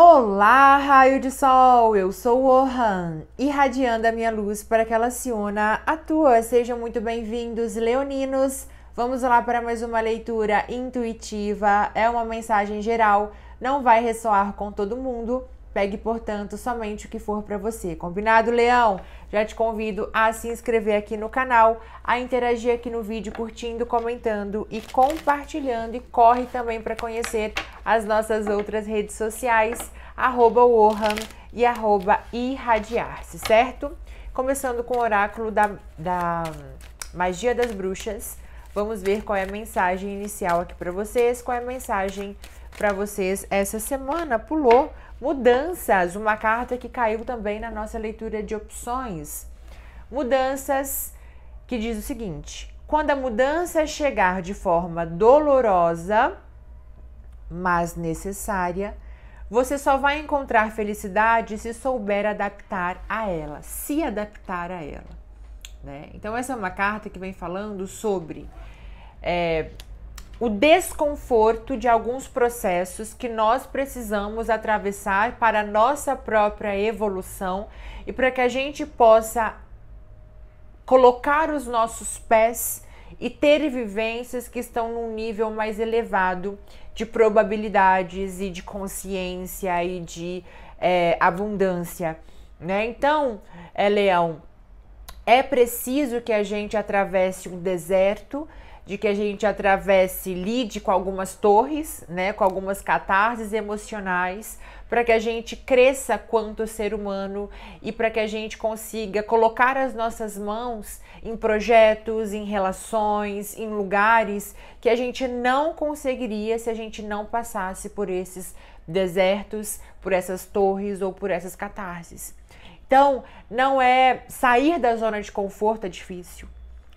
Olá, raio de sol! Eu sou o Han irradiando a minha luz para que ela se una à tua. Sejam muito bem-vindos, leoninos! Vamos lá para mais uma leitura intuitiva. É uma mensagem geral, não vai ressoar com todo mundo, Pegue, portanto, somente o que for para você. Combinado, Leão? Já te convido a se inscrever aqui no canal, a interagir aqui no vídeo, curtindo, comentando e compartilhando. E corre também para conhecer as nossas outras redes sociais, arroba e arroba irradiar-se, certo? Começando com o oráculo da, da magia das bruxas. Vamos ver qual é a mensagem inicial aqui para vocês, qual é a mensagem para vocês essa semana. Pulou Mudanças, uma carta que caiu também na nossa leitura de opções. Mudanças que diz o seguinte: quando a mudança chegar de forma dolorosa, mas necessária, você só vai encontrar felicidade se souber adaptar a ela, se adaptar a ela. Né? Então, essa é uma carta que vem falando sobre é, o desconforto de alguns processos que nós precisamos atravessar para nossa própria evolução e para que a gente possa colocar os nossos pés e ter vivências que estão num nível mais elevado de probabilidades e de consciência e de é, abundância, né? Então, é, Leão, é preciso que a gente atravesse um deserto de que a gente atravesse, lide com algumas torres, né, com algumas catarses emocionais, para que a gente cresça quanto ser humano e para que a gente consiga colocar as nossas mãos em projetos, em relações, em lugares que a gente não conseguiria se a gente não passasse por esses desertos, por essas torres ou por essas catarses. Então, não é sair da zona de conforto é difícil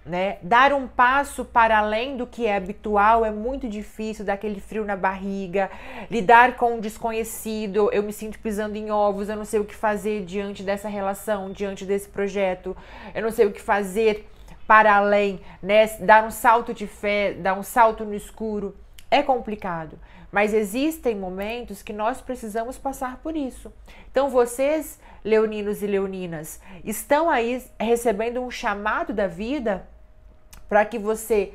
né? Dar um passo para além do que é habitual é muito difícil, dar aquele frio na barriga, lidar com o desconhecido, eu me sinto pisando em ovos, eu não sei o que fazer diante dessa relação, diante desse projeto, eu não sei o que fazer para além, né? Dar um salto de fé, dar um salto no escuro é complicado, mas existem momentos que nós precisamos passar por isso. Então, vocês, leoninos e leoninas, estão aí recebendo um chamado da vida para que você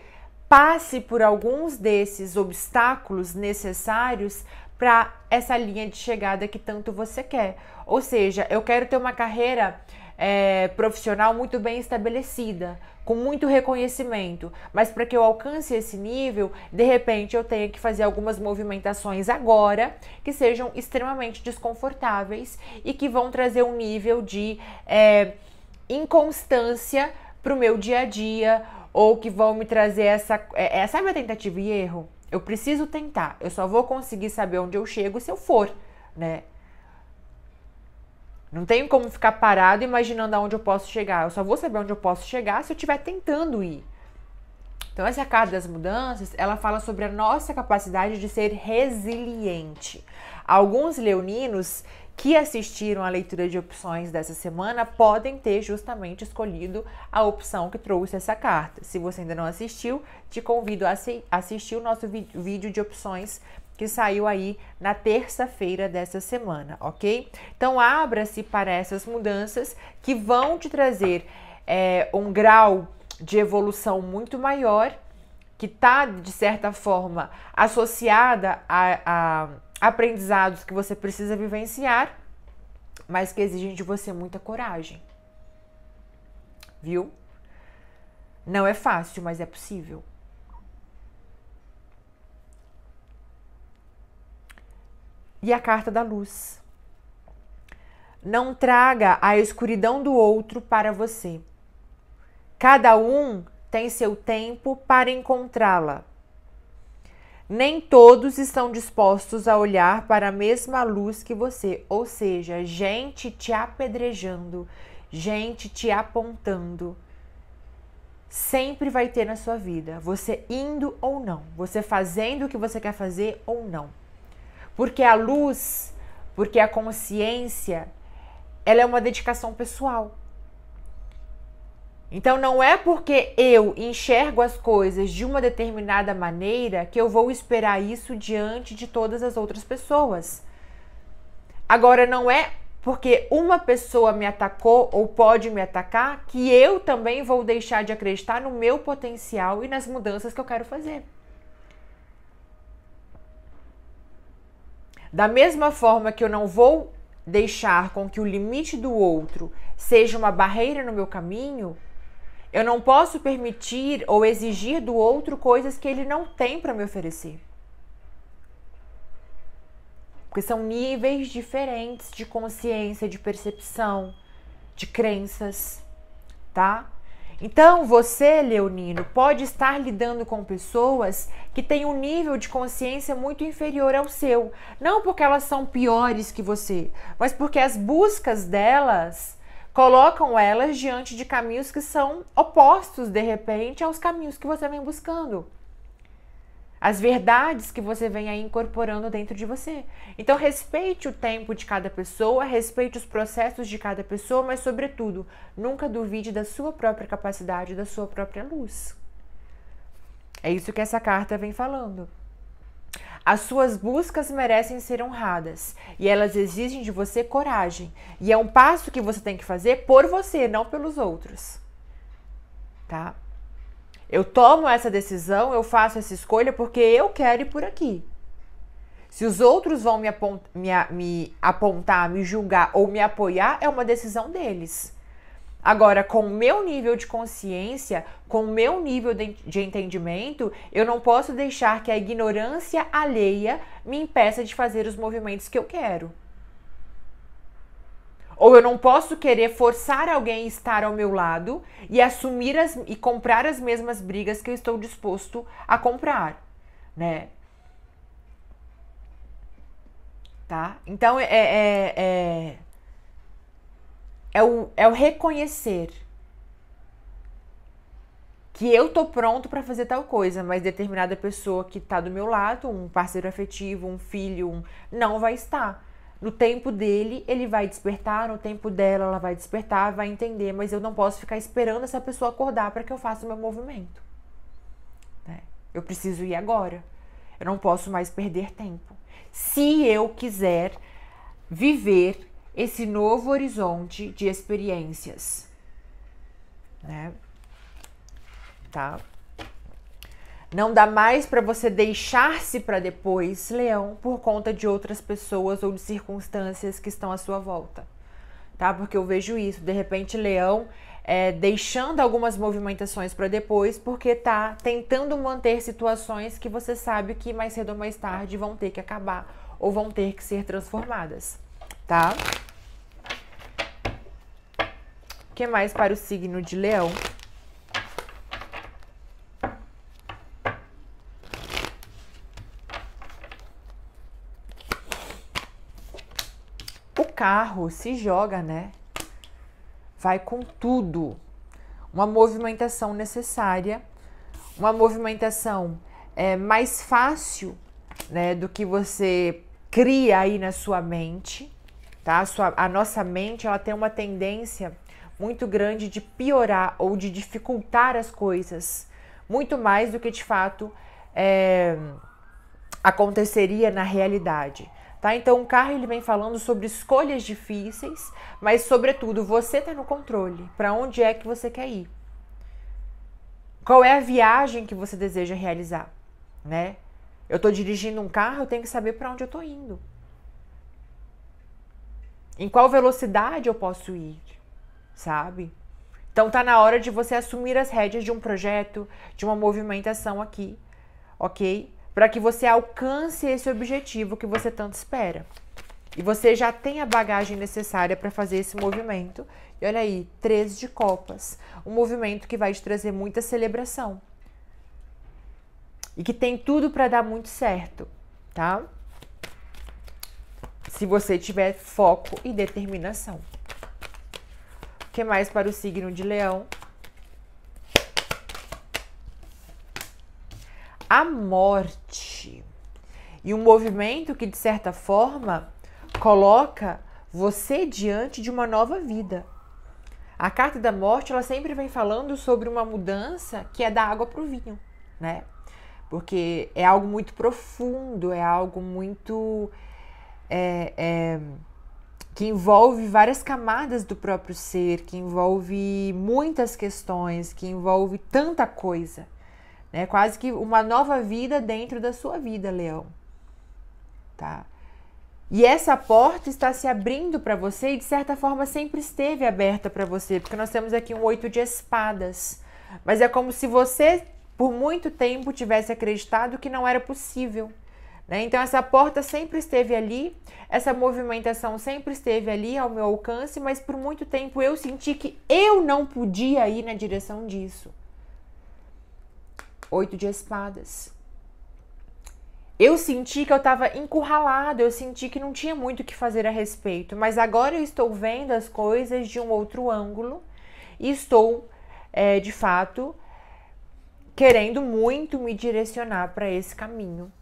passe por alguns desses obstáculos necessários para essa linha de chegada que tanto você quer. Ou seja, eu quero ter uma carreira é, profissional muito bem estabelecida, com muito reconhecimento, mas para que eu alcance esse nível, de repente eu tenho que fazer algumas movimentações agora que sejam extremamente desconfortáveis e que vão trazer um nível de é, inconstância para o meu dia a dia ou que vão me trazer essa. É, é, sabe a tentativa e erro? Eu preciso tentar. Eu só vou conseguir saber onde eu chego se eu for, né? Não tenho como ficar parado imaginando aonde eu posso chegar. Eu só vou saber onde eu posso chegar se eu estiver tentando ir. Então, essa carta das mudanças, ela fala sobre a nossa capacidade de ser resiliente. Alguns leoninos que assistiram à leitura de opções dessa semana podem ter justamente escolhido a opção que trouxe essa carta. Se você ainda não assistiu, te convido a assistir o nosso vídeo de opções que saiu aí na terça-feira dessa semana, ok? Então abra-se para essas mudanças que vão te trazer é, um grau de evolução muito maior, que está, de certa forma, associada a, a aprendizados que você precisa vivenciar, mas que exigem de você muita coragem. Viu? Não é fácil, mas é possível. E a carta da luz. Não traga a escuridão do outro para você. Cada um tem seu tempo para encontrá-la nem todos estão dispostos a olhar para a mesma luz que você, ou seja, gente te apedrejando, gente te apontando. Sempre vai ter na sua vida, você indo ou não, você fazendo o que você quer fazer ou não. Porque a luz, porque a consciência, ela é uma dedicação pessoal. Então não é porque eu enxergo as coisas de uma determinada maneira que eu vou esperar isso diante de todas as outras pessoas. Agora não é porque uma pessoa me atacou ou pode me atacar que eu também vou deixar de acreditar no meu potencial e nas mudanças que eu quero fazer. Da mesma forma que eu não vou deixar com que o limite do outro seja uma barreira no meu caminho, eu não posso permitir ou exigir do outro coisas que ele não tem para me oferecer. Porque são níveis diferentes de consciência, de percepção, de crenças, tá? Então, você, leonino, pode estar lidando com pessoas que têm um nível de consciência muito inferior ao seu. Não porque elas são piores que você, mas porque as buscas delas colocam elas diante de caminhos que são opostos, de repente, aos caminhos que você vem buscando. As verdades que você vem aí incorporando dentro de você. Então, respeite o tempo de cada pessoa, respeite os processos de cada pessoa, mas, sobretudo, nunca duvide da sua própria capacidade, da sua própria luz. É isso que essa carta vem falando. As suas buscas merecem ser honradas e elas exigem de você coragem. E é um passo que você tem que fazer por você, não pelos outros. Tá? Eu tomo essa decisão, eu faço essa escolha porque eu quero ir por aqui. Se os outros vão me, apontar, me, me, apontar, me julgar ou me apoiar, é uma decisão deles. Agora, com o meu nível de consciência, com o meu nível de entendimento, eu não posso deixar que a ignorância alheia me impeça de fazer os movimentos que eu quero. Ou eu não posso querer forçar alguém a estar ao meu lado e assumir as, e comprar as mesmas brigas que eu estou disposto a comprar, né? Tá? Então, é, é, é é o, é o reconhecer que eu tô pronto para fazer tal coisa, mas determinada pessoa que tá do meu lado, um parceiro afetivo, um filho, um, não vai estar. No tempo dele, ele vai despertar, no tempo dela, ela vai despertar, vai entender, mas eu não posso ficar esperando essa pessoa acordar para que eu faça o meu movimento. Né? Eu preciso ir agora. Eu não posso mais perder tempo. Se eu quiser viver esse novo horizonte de experiências, né? Tá? Não dá mais para você deixar-se para depois, leão, por conta de outras pessoas ou de circunstâncias que estão à sua volta, tá? Porque eu vejo isso, de repente, leão é, deixando algumas movimentações para depois, porque tá tentando manter situações que você sabe que mais cedo ou mais tarde vão ter que acabar ou vão ter que ser transformadas, tá? que mais para o signo de Leão? O carro se joga, né? Vai com tudo. Uma movimentação necessária, uma movimentação é, mais fácil né, do que você cria aí na sua mente, tá? A, sua, a nossa mente, ela tem uma tendência muito grande de piorar ou de dificultar as coisas, muito mais do que de fato é, aconteceria na realidade. Tá? Então, o carro ele vem falando sobre escolhas difíceis, mas sobretudo você está no controle. Para onde é que você quer ir? Qual é a viagem que você deseja realizar, né? Eu estou dirigindo um carro, eu tenho que saber para onde eu estou indo. Em qual velocidade eu posso ir? sabe? Então tá na hora de você assumir as rédeas de um projeto, de uma movimentação aqui, ok? Para que você alcance esse objetivo que você tanto espera. E você já tem a bagagem necessária para fazer esse movimento. E olha aí, três de copas. Um movimento que vai te trazer muita celebração. E que tem tudo para dar muito certo, tá? Se você tiver foco e determinação que mais para o signo de Leão? A morte. E um movimento que, de certa forma, coloca você diante de uma nova vida. A carta da morte, ela sempre vem falando sobre uma mudança que é da água para o vinho, né? Porque é algo muito profundo, é algo muito. É, é, que envolve várias camadas do próprio ser, que envolve muitas questões, que envolve tanta coisa. né? quase que uma nova vida dentro da sua vida, Leão. Tá? E essa porta está se abrindo para você e de certa forma sempre esteve aberta para você, porque nós temos aqui um oito de espadas. Mas é como se você por muito tempo tivesse acreditado que não era possível né? Então, essa porta sempre esteve ali, essa movimentação sempre esteve ali ao meu alcance, mas por muito tempo eu senti que eu não podia ir na direção disso. Oito de espadas. Eu senti que eu estava encurralado, eu senti que não tinha muito o que fazer a respeito, mas agora eu estou vendo as coisas de um outro ângulo e estou, é, de fato, querendo muito me direcionar para esse caminho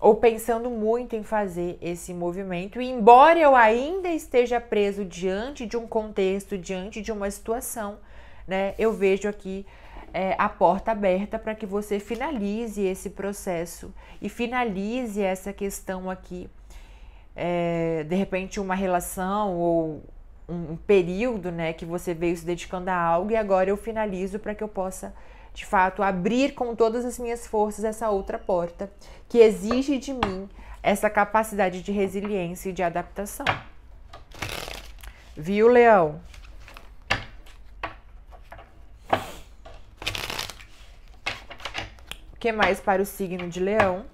ou pensando muito em fazer esse movimento, e embora eu ainda esteja preso diante de um contexto, diante de uma situação, né, eu vejo aqui é, a porta aberta para que você finalize esse processo e finalize essa questão aqui. É, de repente, uma relação ou um período né, que você veio se dedicando a algo, e agora eu finalizo para que eu possa de fato, abrir com todas as minhas forças essa outra porta que exige de mim essa capacidade de resiliência e de adaptação. Viu, Leão? O que mais para o signo de Leão?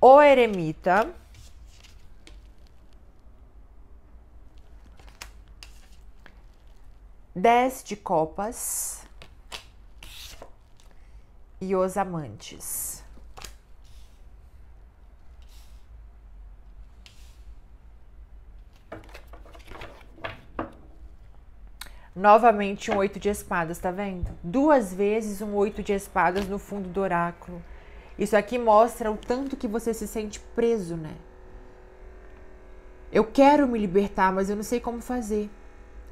O Eremita. 10 de copas e os amantes. Novamente um oito de espadas, tá vendo? Duas vezes um oito de espadas no fundo do oráculo. Isso aqui mostra o tanto que você se sente preso, né? Eu quero me libertar, mas eu não sei como fazer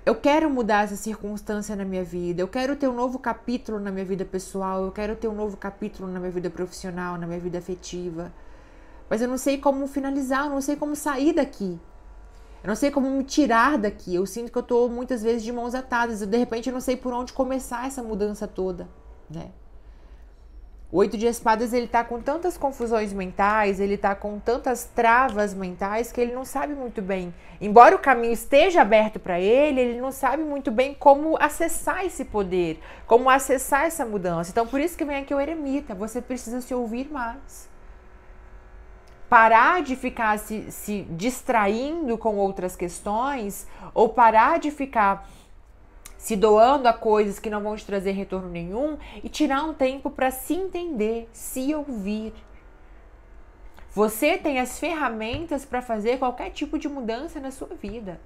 eu quero mudar essa circunstância na minha vida, eu quero ter um novo capítulo na minha vida pessoal, eu quero ter um novo capítulo na minha vida profissional, na minha vida afetiva. Mas eu não sei como finalizar, eu não sei como sair daqui. Eu não sei como me tirar daqui. Eu sinto que eu tô muitas vezes de mãos atadas, eu de repente eu não sei por onde começar essa mudança toda, né? oito de espadas ele tá com tantas confusões mentais, ele tá com tantas travas mentais que ele não sabe muito bem. Embora o caminho esteja aberto para ele, ele não sabe muito bem como acessar esse poder, como acessar essa mudança. Então por isso que vem aqui o eremita, você precisa se ouvir mais. Parar de ficar se, se distraindo com outras questões ou parar de ficar se doando a coisas que não vão te trazer retorno nenhum e tirar um tempo para se entender, se ouvir. Você tem as ferramentas para fazer qualquer tipo de mudança na sua vida.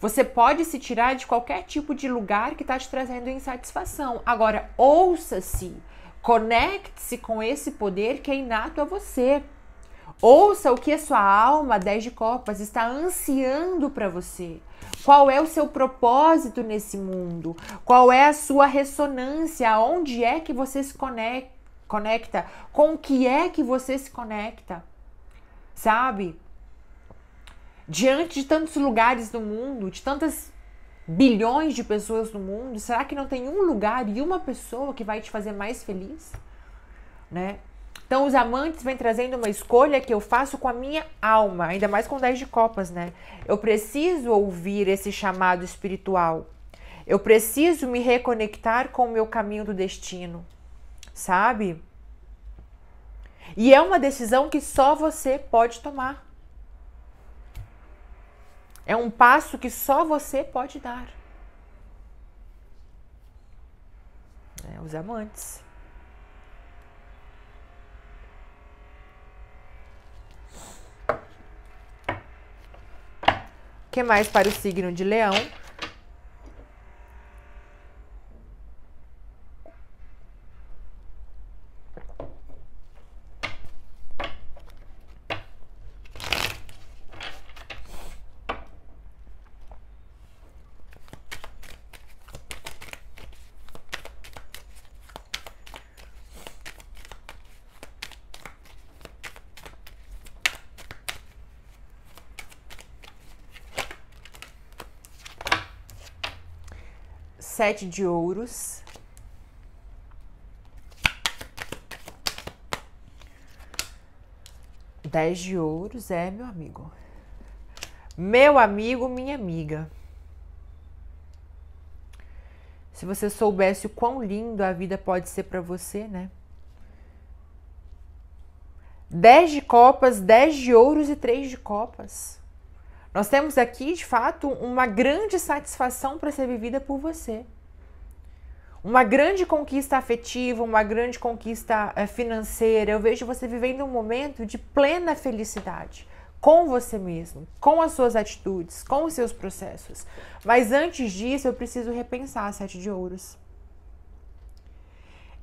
Você pode se tirar de qualquer tipo de lugar que está te trazendo insatisfação. Agora, ouça-se, conecte-se com esse poder que é inato a você. Ouça o que a sua alma, 10 de copas, está ansiando para você. Qual é o seu propósito nesse mundo? Qual é a sua ressonância? Onde é que você se conecta? Com o que é que você se conecta? Sabe? Diante de tantos lugares no mundo, de tantas bilhões de pessoas no mundo, será que não tem um lugar e uma pessoa que vai te fazer mais feliz? Né? Então, os amantes vêm trazendo uma escolha que eu faço com a minha alma, ainda mais com 10 de copas, né? Eu preciso ouvir esse chamado espiritual. Eu preciso me reconectar com o meu caminho do destino, sabe? E é uma decisão que só você pode tomar. É um passo que só você pode dar. É, os amantes. que mais para o signo de Leão? sete de ouros. Dez de ouros, é, meu amigo. Meu amigo, minha amiga. Se você soubesse o quão lindo a vida pode ser para você, né? dez de copas, dez de ouros e três de copas. Nós temos aqui, de fato, uma grande satisfação para ser vivida por você. Uma grande conquista afetiva, uma grande conquista eh, financeira. Eu vejo você vivendo um momento de plena felicidade com você mesmo, com as suas atitudes, com os seus processos. Mas antes disso, eu preciso repensar a sete de ouros.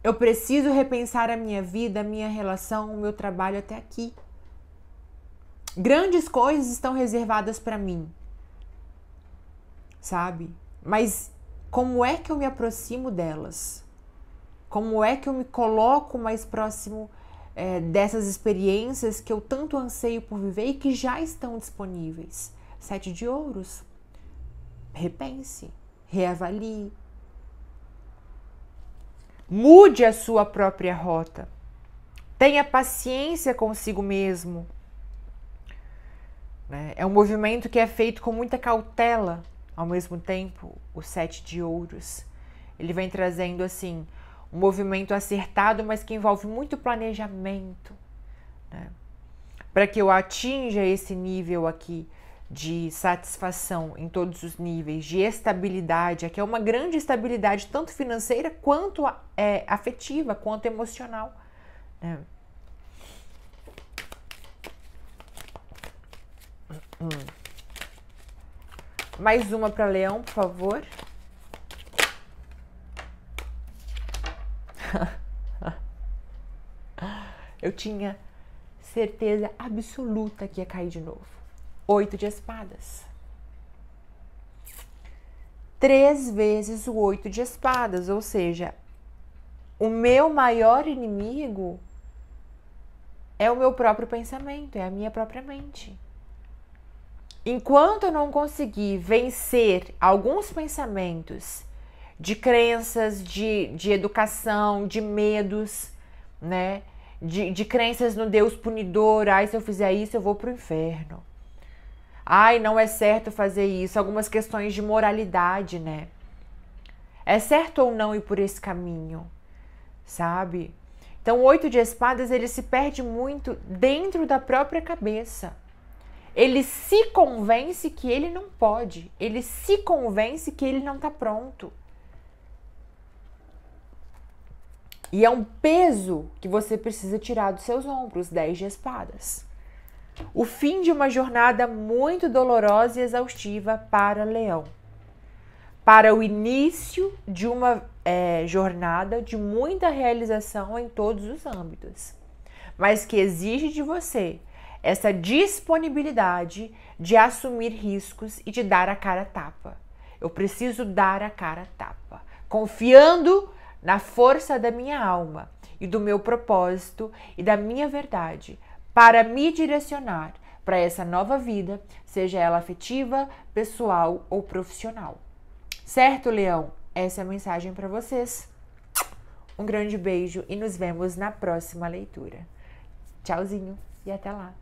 Eu preciso repensar a minha vida, a minha relação, o meu trabalho até aqui. Grandes coisas estão reservadas para mim. Sabe? Mas como é que eu me aproximo delas? Como é que eu me coloco mais próximo é, dessas experiências que eu tanto anseio por viver e que já estão disponíveis? Sete de ouros. Repense, reavalie. Mude a sua própria rota. Tenha paciência consigo mesmo. Né? É um movimento que é feito com muita cautela, ao mesmo tempo, o Sete de Ouros. Ele vem trazendo, assim, um movimento acertado, mas que envolve muito planejamento, né? Para que eu atinja esse nível aqui de satisfação em todos os níveis, de estabilidade, aqui é uma grande estabilidade, tanto financeira quanto é, afetiva, quanto emocional. Né? Hum. Mais uma para Leão, por favor. Eu tinha certeza absoluta que ia cair de novo. Oito de espadas. Três vezes o oito de espadas, ou seja, o meu maior inimigo é o meu próprio pensamento, é a minha própria mente enquanto eu não conseguir vencer alguns pensamentos de crenças, de, de educação, de medos, né? De, de crenças no Deus punidor, ai, se eu fizer isso, eu vou pro inferno. Ai, não é certo fazer isso. Algumas questões de moralidade, né? É certo ou não ir por esse caminho, sabe? Então, oito de espadas, ele se perde muito dentro da própria cabeça. Ele se convence que ele não pode. Ele se convence que ele não está pronto. E é um peso que você precisa tirar dos seus ombros, 10 de espadas. O fim de uma jornada muito dolorosa e exaustiva para Leão. Para o início de uma é, jornada de muita realização em todos os âmbitos, mas que exige de você essa disponibilidade de assumir riscos e de dar a cara tapa. Eu preciso dar a cara tapa, confiando na força da minha alma e do meu propósito e da minha verdade para me direcionar para essa nova vida, seja ela afetiva, pessoal ou profissional. Certo, Leão? Essa é a mensagem para vocês. Um grande beijo e nos vemos na próxima leitura. Tchauzinho e até lá!